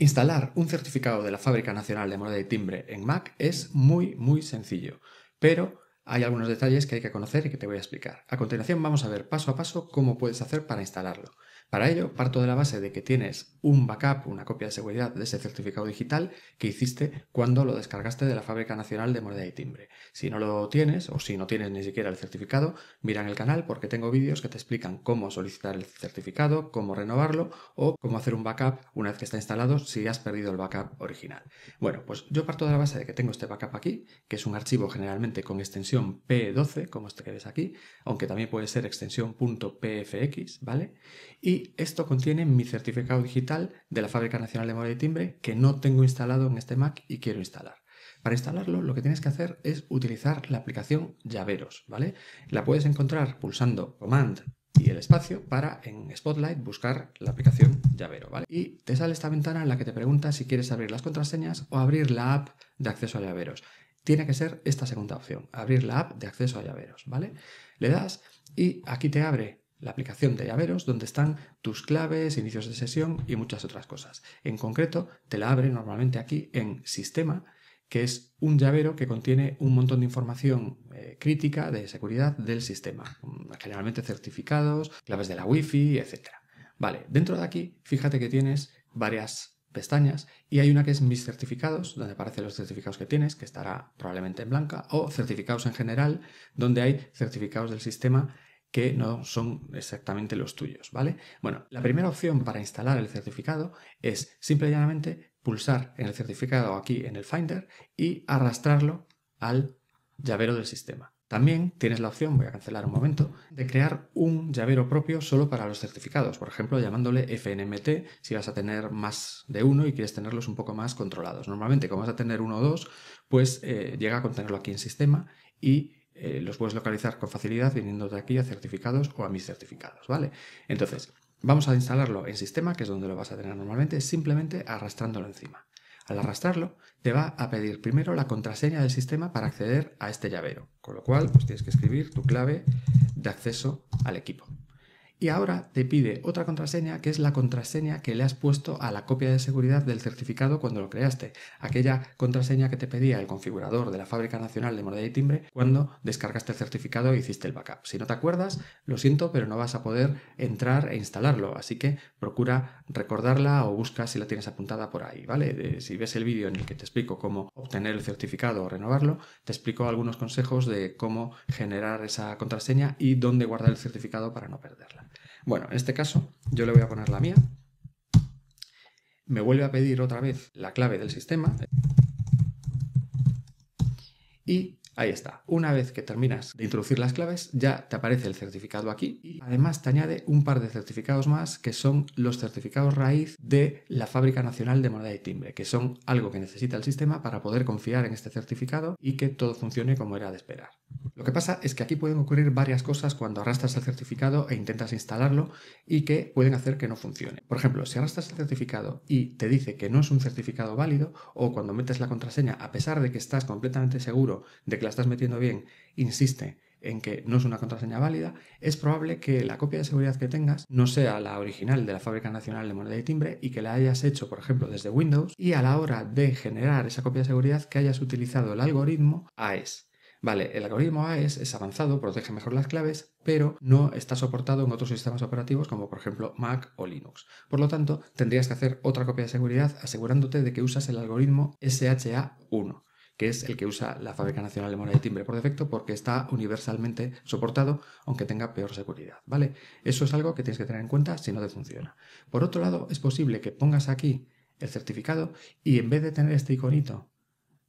Instalar un certificado de la Fábrica Nacional de Moneda y Timbre en Mac es muy, muy sencillo, pero hay algunos detalles que hay que conocer y que te voy a explicar. A continuación vamos a ver paso a paso cómo puedes hacer para instalarlo. Para ello, parto de la base de que tienes un backup, una copia de seguridad de ese certificado digital que hiciste cuando lo descargaste de la Fábrica Nacional de Moneda y Timbre. Si no lo tienes o si no tienes ni siquiera el certificado, mira en el canal porque tengo vídeos que te explican cómo solicitar el certificado, cómo renovarlo o cómo hacer un backup una vez que está instalado si has perdido el backup original. Bueno, pues yo parto de la base de que tengo este backup aquí, que es un archivo generalmente con extensión P12, como este que ves aquí, aunque también puede ser extensión .pfx, ¿vale? Y esto contiene mi certificado digital de la Fábrica Nacional de Moneda y Timbre que no tengo instalado en este Mac y quiero instalar. Para instalarlo lo que tienes que hacer es utilizar la aplicación Llaveros, ¿vale? La puedes encontrar pulsando Command y el espacio para en Spotlight buscar la aplicación Llavero, ¿vale? Y te sale esta ventana en la que te pregunta si quieres abrir las contraseñas o abrir la app de acceso a llaveros. Tiene que ser esta segunda opción, abrir la app de acceso a llaveros, ¿vale? Le das y aquí te abre la aplicación de llaveros donde están tus claves, inicios de sesión y muchas otras cosas. En concreto, te la abre normalmente aquí en Sistema, que es un llavero que contiene un montón de información eh, crítica de seguridad del sistema, mm, generalmente certificados, claves de la Wi-Fi, etc. Vale, dentro de aquí, fíjate que tienes varias pestañas y hay una que es mis certificados, donde aparecen los certificados que tienes, que estará probablemente en blanca, o certificados en general, donde hay certificados del sistema que no son exactamente los tuyos, ¿vale? Bueno, la primera opción para instalar el certificado es simple y llanamente pulsar en el certificado aquí en el Finder y arrastrarlo al llavero del sistema. También tienes la opción, voy a cancelar un momento, de crear un llavero propio solo para los certificados, por ejemplo llamándole FNMT si vas a tener más de uno y quieres tenerlos un poco más controlados. Normalmente como vas a tener uno o dos, pues eh, llega a contenerlo aquí en sistema y eh, los puedes localizar con facilidad viniendo de aquí a certificados o a mis certificados, ¿vale? Entonces, vamos a instalarlo en sistema, que es donde lo vas a tener normalmente, simplemente arrastrándolo encima. Al arrastrarlo, te va a pedir primero la contraseña del sistema para acceder a este llavero, con lo cual pues, tienes que escribir tu clave de acceso al equipo. Y ahora te pide otra contraseña que es la contraseña que le has puesto a la copia de seguridad del certificado cuando lo creaste, aquella contraseña que te pedía el configurador de la Fábrica Nacional de Moneda y Timbre cuando descargaste el certificado e hiciste el backup. Si no te acuerdas, lo siento, pero no vas a poder entrar e instalarlo, así que procura recordarla o busca si la tienes apuntada por ahí, ¿vale? si ves el vídeo en el que te explico cómo obtener el certificado o renovarlo, te explico algunos consejos de cómo generar esa contraseña y dónde guardar el certificado para no perderla. Bueno, en este caso yo le voy a poner la mía. Me vuelve a pedir otra vez la clave del sistema. Y Ahí está. Una vez que terminas de introducir las claves, ya te aparece el certificado aquí y además te añade un par de certificados más que son los certificados raíz de la Fábrica Nacional de Moneda y Timbre, que son algo que necesita el sistema para poder confiar en este certificado y que todo funcione como era de esperar. Lo que pasa es que aquí pueden ocurrir varias cosas cuando arrastras el certificado e intentas instalarlo y que pueden hacer que no funcione. Por ejemplo, si arrastras el certificado y te dice que no es un certificado válido o cuando metes la contraseña a pesar de que estás completamente seguro de que estás metiendo bien, insiste en que no es una contraseña válida, es probable que la copia de seguridad que tengas no sea la original de la Fábrica Nacional de Moneda y Timbre y que la hayas hecho, por ejemplo, desde Windows y a la hora de generar esa copia de seguridad que hayas utilizado el algoritmo AES. Vale, el algoritmo AES es avanzado, protege mejor las claves, pero no está soportado en otros sistemas operativos como por ejemplo Mac o Linux. Por lo tanto, tendrías que hacer otra copia de seguridad asegurándote de que usas el algoritmo SHA-1 que es el que usa la Fábrica Nacional de Moneda de Timbre por defecto porque está universalmente soportado, aunque tenga peor seguridad, ¿vale? Eso es algo que tienes que tener en cuenta si no te funciona. Por otro lado, es posible que pongas aquí el certificado y en vez de tener este iconito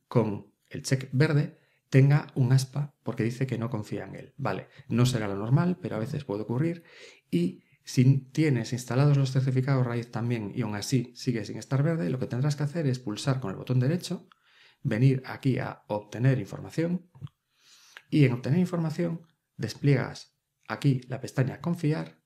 con el check verde, tenga un aspa porque dice que no confía en él. Vale, no será lo normal, pero a veces puede ocurrir y si tienes instalados los certificados raíz también y aún así sigue sin estar verde, lo que tendrás que hacer es pulsar con el botón derecho venir aquí a obtener información y en obtener información despliegas aquí la pestaña confiar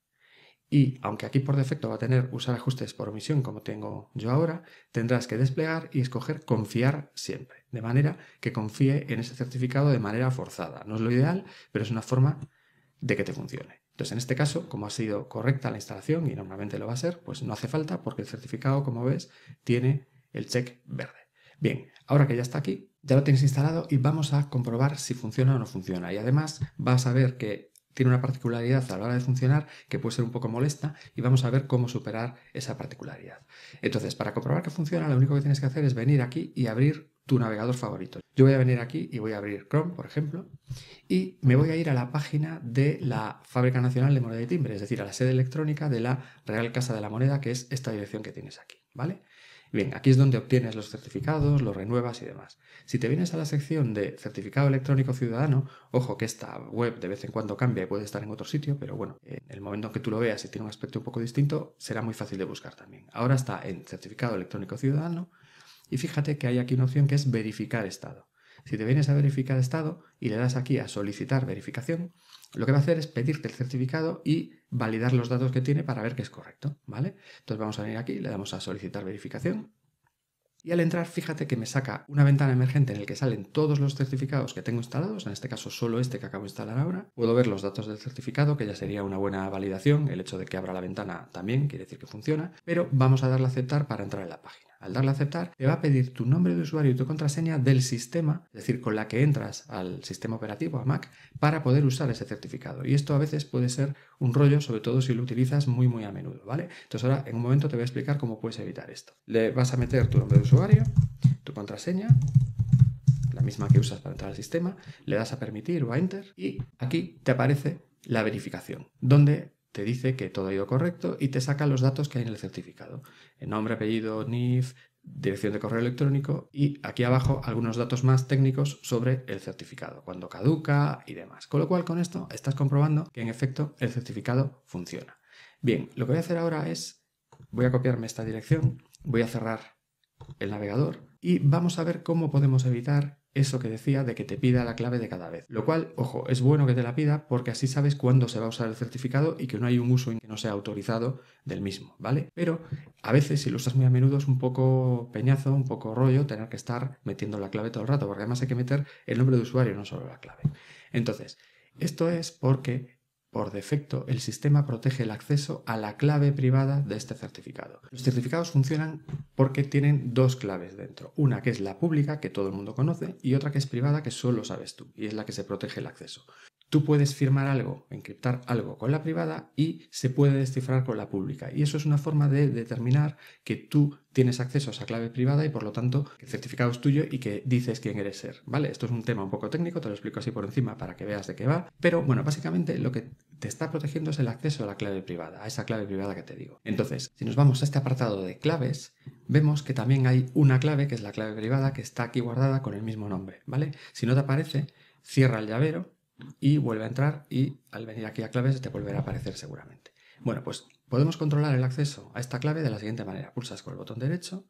y aunque aquí por defecto va a tener usar ajustes por omisión como tengo yo ahora, tendrás que desplegar y escoger confiar siempre, de manera que confíe en ese certificado de manera forzada. No es lo ideal, pero es una forma de que te funcione. Entonces, en este caso, como ha sido correcta la instalación y normalmente lo va a ser, pues no hace falta porque el certificado, como ves, tiene el check verde. Bien, ahora que ya está aquí, ya lo tienes instalado y vamos a comprobar si funciona o no funciona. Y además vas a ver que tiene una particularidad a la hora de funcionar que puede ser un poco molesta y vamos a ver cómo superar esa particularidad. Entonces, para comprobar que funciona, lo único que tienes que hacer es venir aquí y abrir tu navegador favorito. Yo voy a venir aquí y voy a abrir Chrome, por ejemplo, y me voy a ir a la página de la Fábrica Nacional de Moneda y Timbre, es decir, a la sede electrónica de la Real Casa de la Moneda, que es esta dirección que tienes aquí, ¿vale? Bien, aquí es donde obtienes los certificados, los renuevas y demás. Si te vienes a la sección de certificado electrónico ciudadano, ojo que esta web de vez en cuando cambia y puede estar en otro sitio, pero bueno, en el momento en que tú lo veas y tiene un aspecto un poco distinto, será muy fácil de buscar también. Ahora está en certificado electrónico ciudadano y fíjate que hay aquí una opción que es verificar estado. Si te vienes a verificar estado y le das aquí a solicitar verificación, lo que va a hacer es pedirte el certificado y validar los datos que tiene para ver que es correcto, ¿vale? Entonces vamos a venir aquí, le damos a solicitar verificación. Y al entrar, fíjate que me saca una ventana emergente en el que salen todos los certificados que tengo instalados, en este caso solo este que acabo de instalar ahora. Puedo ver los datos del certificado, que ya sería una buena validación, el hecho de que abra la ventana también quiere decir que funciona, pero vamos a darle a aceptar para entrar en la página. Al darle a aceptar, te va a pedir tu nombre de usuario y tu contraseña del sistema, es decir, con la que entras al sistema operativo, a Mac, para poder usar ese certificado. Y esto a veces puede ser un rollo, sobre todo si lo utilizas muy, muy a menudo, ¿vale? Entonces ahora en un momento te voy a explicar cómo puedes evitar esto. Le vas a meter tu nombre de usuario, tu contraseña, la misma que usas para entrar al sistema, le das a permitir o a enter y aquí te aparece la verificación, donde te dice que todo ha ido correcto y te saca los datos que hay en el certificado. El eh, nombre, apellido, NIF, dirección de correo electrónico y aquí abajo algunos datos más técnicos sobre el certificado, cuando caduca y demás. Con lo cual con esto estás comprobando que en efecto el certificado funciona. Bien, lo que voy a hacer ahora es, voy a copiarme esta dirección, voy a cerrar el navegador y vamos a ver cómo podemos evitar eso que decía de que te pida la clave de cada vez. Lo cual, ojo, es bueno que te la pida porque así sabes cuándo se va a usar el certificado y que no hay un uso en que no sea autorizado del mismo, ¿vale? Pero a veces, si lo usas muy a menudo, es un poco peñazo, un poco rollo tener que estar metiendo la clave todo el rato, porque además hay que meter el nombre de usuario, no solo la clave. Entonces, esto es porque por defecto, el sistema protege el acceso a la clave privada de este certificado. Los certificados funcionan porque tienen dos claves dentro. Una que es la pública, que todo el mundo conoce, y otra que es privada, que solo sabes tú, y es la que se protege el acceso. Tú puedes firmar algo, encriptar algo con la privada y se puede descifrar con la pública. Y eso es una forma de determinar que tú tienes acceso a esa clave privada y por lo tanto el certificado es tuyo y que dices quién eres ser. ¿Vale? Esto es un tema un poco técnico, te lo explico así por encima para que veas de qué va. Pero bueno, básicamente lo que te está protegiendo es el acceso a la clave privada, a esa clave privada que te digo. Entonces, si nos vamos a este apartado de claves, vemos que también hay una clave, que es la clave privada, que está aquí guardada con el mismo nombre. ¿Vale? Si no te aparece, cierra el llavero y vuelve a entrar y al venir aquí a claves te volverá a aparecer seguramente. Bueno, pues podemos controlar el acceso a esta clave de la siguiente manera. Pulsas con el botón derecho,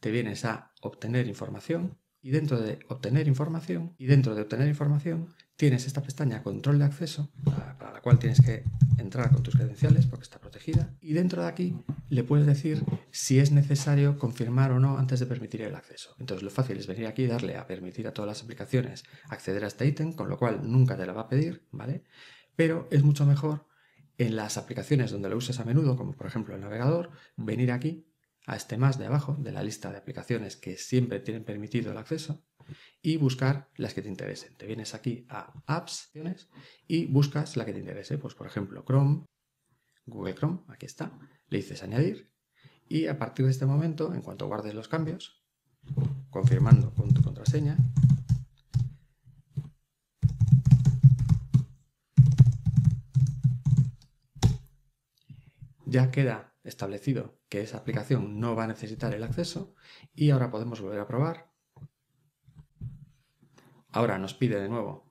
te vienes a obtener información y dentro de obtener información, y dentro de obtener información, tienes esta pestaña control de acceso, para la cual tienes que entrar con tus credenciales porque está protegida, y dentro de aquí le puedes decir si es necesario confirmar o no antes de permitir el acceso. Entonces lo fácil es venir aquí y darle a permitir a todas las aplicaciones acceder a este ítem, con lo cual nunca te la va a pedir, ¿vale? Pero es mucho mejor en las aplicaciones donde lo uses a menudo, como por ejemplo el navegador, venir aquí a este más de abajo de la lista de aplicaciones que siempre tienen permitido el acceso y buscar las que te interesen. Te vienes aquí a apps y buscas la que te interese. Pues por ejemplo Chrome, Google Chrome, aquí está. Le dices añadir y a partir de este momento, en cuanto guardes los cambios, confirmando con tu contraseña, ya queda establecido que esa aplicación no va a necesitar el acceso y ahora podemos volver a probar. Ahora nos pide de nuevo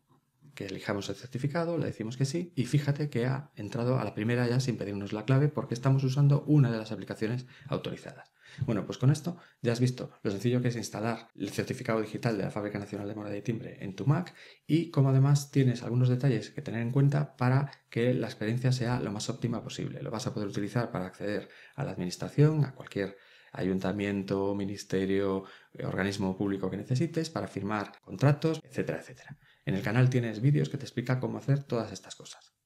que elijamos el certificado, le decimos que sí y fíjate que ha entrado a la primera ya sin pedirnos la clave porque estamos usando una de las aplicaciones autorizadas. Bueno, pues con esto ya has visto lo sencillo que es instalar el certificado digital de la Fábrica Nacional de Moneda y Timbre en tu Mac y cómo además tienes algunos detalles que tener en cuenta para que la experiencia sea lo más óptima posible. Lo vas a poder utilizar para acceder a la administración, a cualquier ayuntamiento, ministerio, eh, organismo público que necesites para firmar contratos, etcétera, etcétera. En el canal tienes vídeos que te explica cómo hacer todas estas cosas.